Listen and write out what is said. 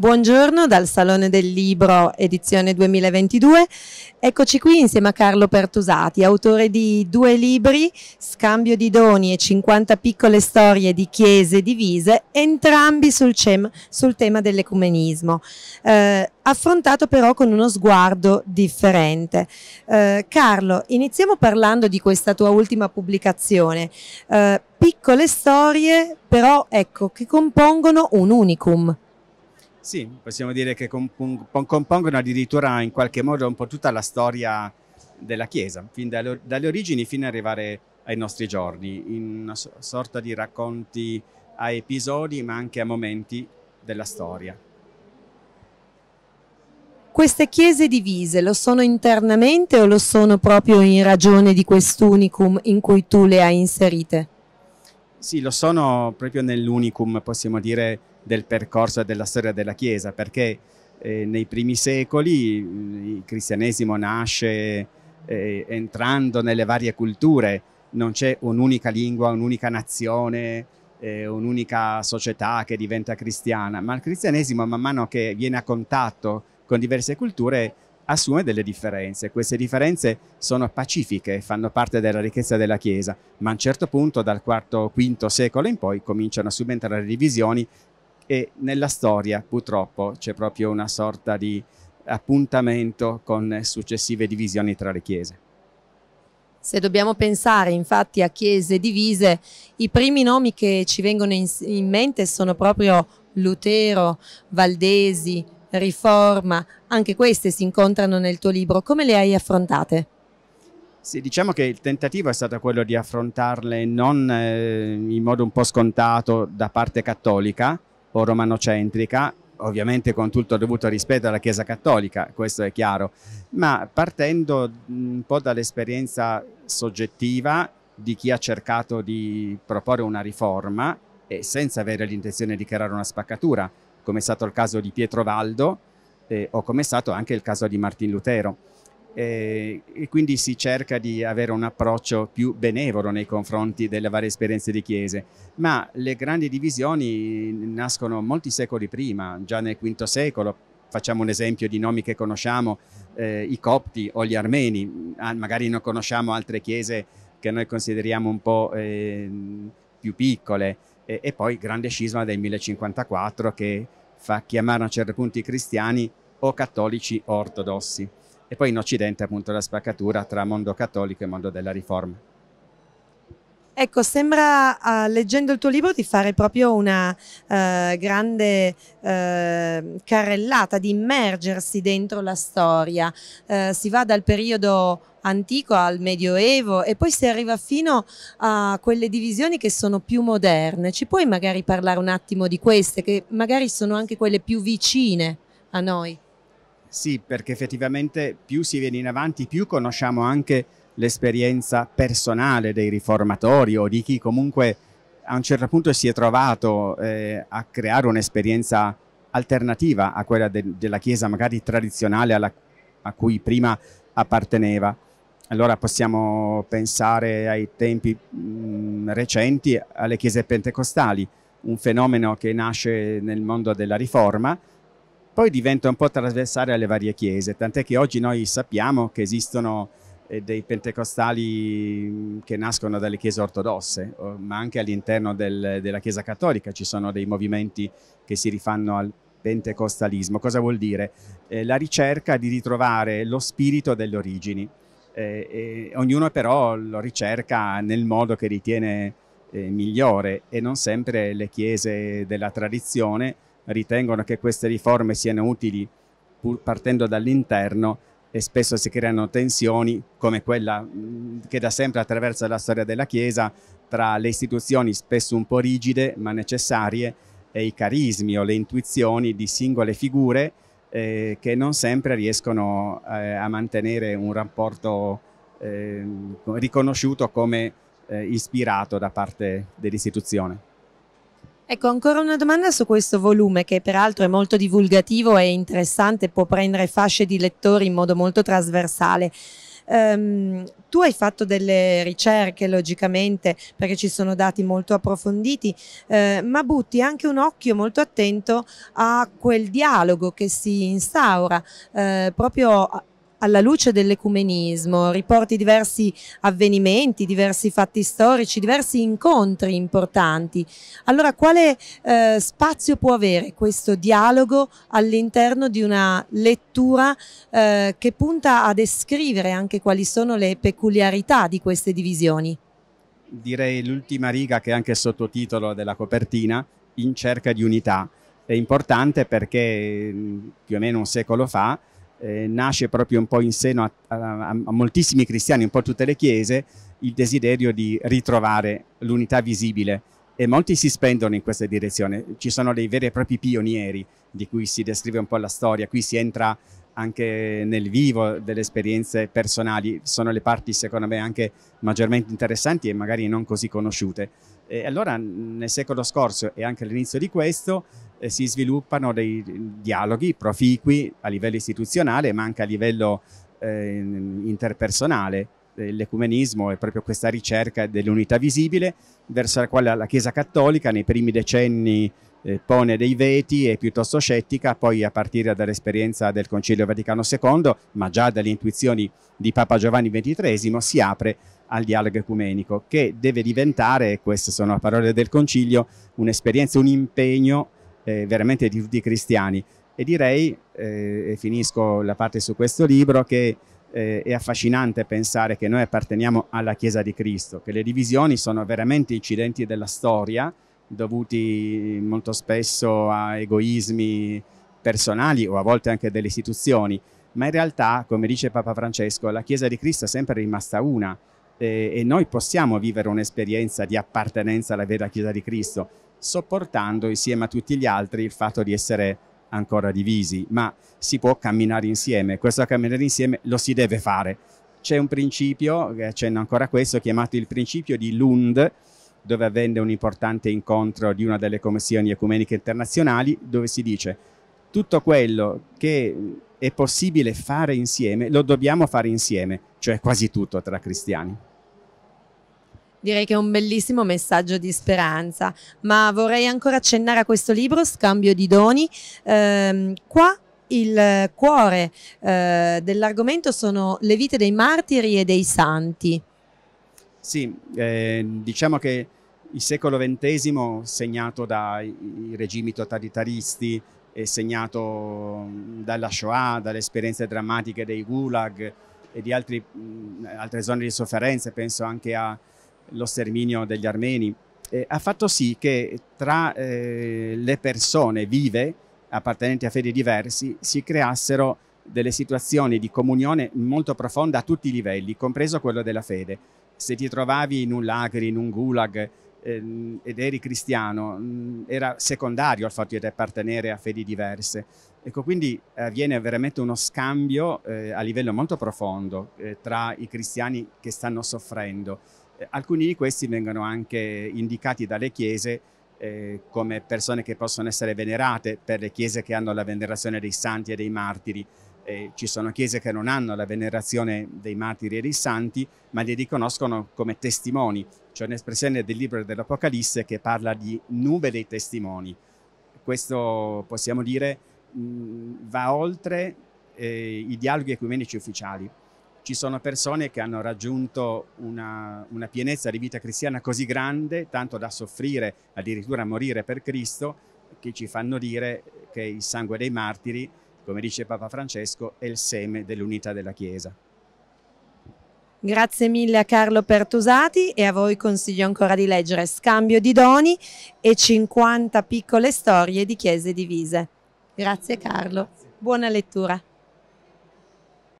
Buongiorno dal Salone del Libro edizione 2022. Eccoci qui insieme a Carlo Pertusati, autore di due libri, Scambio di doni e 50 piccole storie di chiese divise, entrambi sul, cem, sul tema dell'ecumenismo, eh, affrontato però con uno sguardo differente. Eh, Carlo, iniziamo parlando di questa tua ultima pubblicazione. Eh, piccole storie, però ecco, che compongono un unicum. Sì, possiamo dire che compongono addirittura in qualche modo un po' tutta la storia della Chiesa, fin dalle, dalle origini fino ad arrivare ai nostri giorni, in una sorta di racconti a episodi ma anche a momenti della storia. Queste chiese divise lo sono internamente o lo sono proprio in ragione di quest'unicum in cui tu le hai inserite? Sì, lo sono proprio nell'unicum, possiamo dire, del percorso e della storia della Chiesa, perché eh, nei primi secoli mm, il cristianesimo nasce eh, entrando nelle varie culture, non c'è un'unica lingua, un'unica nazione, eh, un'unica società che diventa cristiana, ma il cristianesimo man mano che viene a contatto con diverse culture assume delle differenze. Queste differenze sono pacifiche, fanno parte della ricchezza della Chiesa, ma a un certo punto dal IV-V secolo in poi cominciano a subentrare divisioni e nella storia purtroppo c'è proprio una sorta di appuntamento con successive divisioni tra le chiese. Se dobbiamo pensare infatti a chiese divise, i primi nomi che ci vengono in, in mente sono proprio Lutero, Valdesi, Riforma, anche queste si incontrano nel tuo libro, come le hai affrontate? Sì, diciamo che il tentativo è stato quello di affrontarle non eh, in modo un po' scontato da parte cattolica, o romanocentrica, ovviamente con tutto il dovuto rispetto alla Chiesa Cattolica, questo è chiaro, ma partendo un po' dall'esperienza soggettiva di chi ha cercato di proporre una riforma e senza avere l'intenzione di creare una spaccatura, come è stato il caso di Pietro Valdo eh, o come è stato anche il caso di Martin Lutero. Eh, e quindi si cerca di avere un approccio più benevolo nei confronti delle varie esperienze di chiese, ma le grandi divisioni nascono molti secoli prima, già nel V secolo, facciamo un esempio di nomi che conosciamo, eh, i copti o gli armeni, ah, magari non conosciamo altre chiese che noi consideriamo un po' eh, più piccole, e, e poi grande scisma del 1054 che fa chiamare a un certo punto i cristiani o cattolici o ortodossi e poi in Occidente appunto la spaccatura tra mondo cattolico e mondo della riforma. Ecco, sembra uh, leggendo il tuo libro di fare proprio una uh, grande uh, carrellata, di immergersi dentro la storia. Eh, si va dal periodo antico al medioevo e poi si arriva fino a quelle divisioni che sono più moderne. Ci puoi magari parlare un attimo di queste, che magari sono anche quelle più vicine a noi? Sì, perché effettivamente più si viene in avanti, più conosciamo anche l'esperienza personale dei riformatori o di chi comunque a un certo punto si è trovato eh, a creare un'esperienza alternativa a quella de- della Chiesa, magari tradizionale alla- a cui prima apparteneva. Allora possiamo pensare ai tempi mh, mm, recenti alle chiese pentecostali, un fenomeno che nasce nel mondo della Riforma, poi diventa un po' trasversale alle varie chiese, tant'è che oggi noi sappiamo che esistono eh, dei pentecostali che nascono dalle chiese ortodosse, ma anche all'interno del, della Chiesa Cattolica ci sono dei movimenti che si rifanno al pentecostalismo. Cosa vuol dire? Eh, la ricerca di ritrovare lo spirito delle origini. Eh, ognuno però lo ricerca nel modo che ritiene eh, migliore e non sempre le chiese della tradizione ritengono che queste riforme siano utili partendo dall'interno e spesso si creano tensioni come quella che da sempre attraversa la storia della Chiesa tra le istituzioni spesso un po' rigide ma necessarie e i carismi o le intuizioni di singole figure eh, che non sempre riescono eh, a mantenere un rapporto eh, riconosciuto come eh, ispirato da parte dell'istituzione. Ecco, ancora una domanda su questo volume che peraltro è molto divulgativo e interessante, può prendere fasce di lettori in modo molto trasversale. Um, tu hai fatto delle ricerche logicamente perché ci sono dati molto approfonditi, eh, ma butti anche un occhio molto attento a quel dialogo che si instaura eh, proprio alla luce dell'ecumenismo, riporti diversi avvenimenti, diversi fatti storici, diversi incontri importanti. Allora quale eh, spazio può avere questo dialogo all'interno di una lettura eh, che punta a descrivere anche quali sono le peculiarità di queste divisioni? Direi l'ultima riga che è anche il sottotitolo della copertina, in cerca di unità. È importante perché mm, più o meno un secolo fa eh, nasce proprio un po' in seno a, a, a, moltissimi cristiani, un po' tutte le chiese, il desiderio di ritrovare l'unità visibile e molti si spendono in questa direzione. Ci sono dei veri e propri pionieri di cui si descrive un po' la storia, qui si entra anche nel vivo delle esperienze personali, sono le parti secondo me anche maggiormente interessanti e magari non così conosciute. E allora nel secolo scorso e anche all'inizio di questo eh, si sviluppano dei dialoghi proficui a livello istituzionale ma anche a livello eh, interpersonale. Eh, l'ecumenismo è proprio questa ricerca dell'unità visibile verso la quale la Chiesa Cattolica nei primi decenni eh, pone dei veti, è piuttosto scettica, poi a partire dall'esperienza del Concilio Vaticano II, ma già dalle intuizioni di Papa Giovanni XXIII, si apre al dialogo ecumenico che deve diventare, queste sono le parole del Concilio, un'esperienza, un impegno eh, veramente di tutti cristiani. E direi, eh, e finisco la parte su questo libro, che eh, è affascinante pensare che noi apparteniamo alla Chiesa di Cristo, che le divisioni sono veramente incidenti della storia, dovuti molto spesso a egoismi personali o a volte anche delle istituzioni, ma in realtà, come dice Papa Francesco, la Chiesa di Cristo è sempre rimasta una eh, e noi possiamo vivere un'esperienza di appartenenza alla vera Chiesa di Cristo sopportando insieme a tutti gli altri il fatto di essere ancora divisi, ma si può camminare insieme, questo camminare insieme lo si deve fare. C'è un principio, eh, accendo ancora questo, chiamato il principio di Lund, dove avvenne un importante incontro di una delle commissioni ecumeniche internazionali, dove si dice tutto quello che è possibile fare insieme lo dobbiamo fare insieme, cioè quasi tutto tra cristiani. Direi che è un bellissimo messaggio di speranza, ma vorrei ancora accennare a questo libro, Scambio di doni. Ehm, qua il cuore eh, dell'argomento sono le vite dei martiri e dei santi. Sì, eh, diciamo che il secolo XX, segnato dai regimi totalitaristi e segnato dalla Shoah, dalle esperienze drammatiche dei gulag e di altri, mh, altre zone di sofferenza, penso anche a lo sterminio degli armeni, eh, ha fatto sì che tra eh, le persone vive, appartenenti a fedi diversi, si creassero delle situazioni di comunione molto profonda a tutti i livelli, compreso quello della fede. Se ti trovavi in un lagri, in un gulag eh, ed eri cristiano, mh, mm, era secondario il fatto di appartenere a fedi diverse. Ecco, quindi avviene eh, veramente uno scambio eh, a livello molto profondo eh, tra i cristiani che stanno soffrendo eh, alcuni di questi vengono anche indicati dalle chiese eh, come persone che possono essere venerate per le chiese che hanno la venerazione dei santi e dei martiri. Eh, ci sono chiese che non hanno la venerazione dei martiri e dei santi, ma li riconoscono come testimoni. C'è un'espressione del libro dell'Apocalisse che parla di nube dei testimoni. Questo possiamo dire mh, mm, va oltre eh, i dialoghi ecumenici ufficiali. Ci sono persone che hanno raggiunto una, una pienezza di vita cristiana così grande, tanto da soffrire, addirittura morire per Cristo, che ci fanno dire che il sangue dei martiri, come dice Papa Francesco, è il seme dell'unità della Chiesa. Grazie mille a Carlo Pertusati e a voi consiglio ancora di leggere Scambio di doni e 50 piccole storie di chiese divise. Grazie Carlo, buona lettura.